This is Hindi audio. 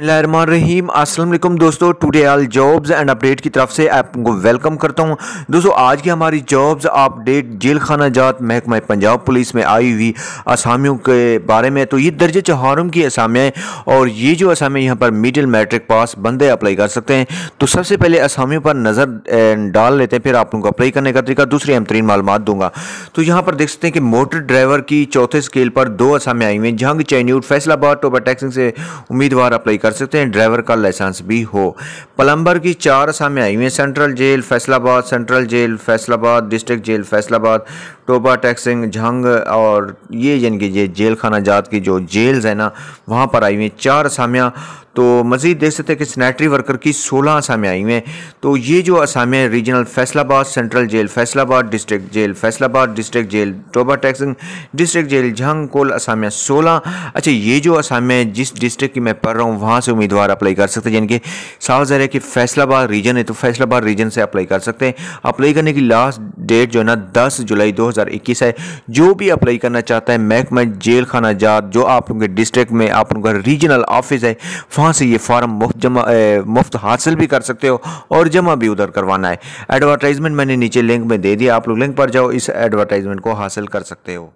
अस्सलाम दोस्तों today all jobs and update की तरफ से आपको वेलकम करता हूं दोस्तों आज की हमारी जॉब्स अपडेट जेल खाना जात महकमा पंजाब पुलिस में आई हुई असामियों के बारे में तो ये दर्ज चहारम की असामियाँ और ये जो असामियाँ यहाँ पर मिडिल मैट्रिक पास बंदे अप्लाई कर सकते हैं तो सबसे पहले असामियों पर नज़र डाल लेते हैं फिर आप लोगों को अप्लाई करने का तरीका दूसरी अहम तरीन मालूम दूंगा तो यहाँ पर देख सकते हैं कि मोटर ड्राइवर की चौथे स्केल पर दो असामियाँ आई हुई हैं जंग चैन्यूट फैसलाबाद टोबा टैक्सिंग से उम्मीदवार अप्लाई कर सकते हैं ड्राइवर का लाइसेंस भी हो प्लम्बर की चार असामियाँ आई हुई central jail Faisalabad central jail Faisalabad district jail Faisalabad Toba taxing Jhang और ये यानी कि ये जेल खाना जात की जो जेल्स हैं ना वहाँ पर आई हुई चार असामियाँ तो मज़ीद देख सकते हैं कि सैनिटरी वर्कर की सोलह असामियाँ आई हुई हैं तो ये जो असामियाँ regional Faisalabad central jail Faisalabad district jail Faisalabad district jail Toba taxing district jail Jhang कोल असामियाँ सोलह अच्छा ये जो असामियाँ जिस डिस्ट्रिक्ट की मैं पढ़ रहा हूँ वहाँ से उम्मीदवार अप्लाई कर सकते हैं जिनके कि जहर है कि फैसलाबाद रीजन है तो फैसलाबाद रीजन से अप्लाई कर सकते हैं अप्लाई करने की लास्ट डेट जो है ना दस जुलाई दो हज़ार इक्कीस है जो भी अप्लाई करना चाहता है महकमा जेल खाना जात जो आप लोगों के डिस्ट्रिक्ट में आप लोगों का रीजनल ऑफिस है वहाँ से ये फॉर्म मुफ्त जमा मुफ्त हासिल भी कर सकते हो और जमा भी उधर करवाना है एडवर्टाइजमेंट मैंने नीचे लिंक में दे दिया आप लोग लिंक पर जाओ इस एडवर्टाइजमेंट को हासिल कर सकते हो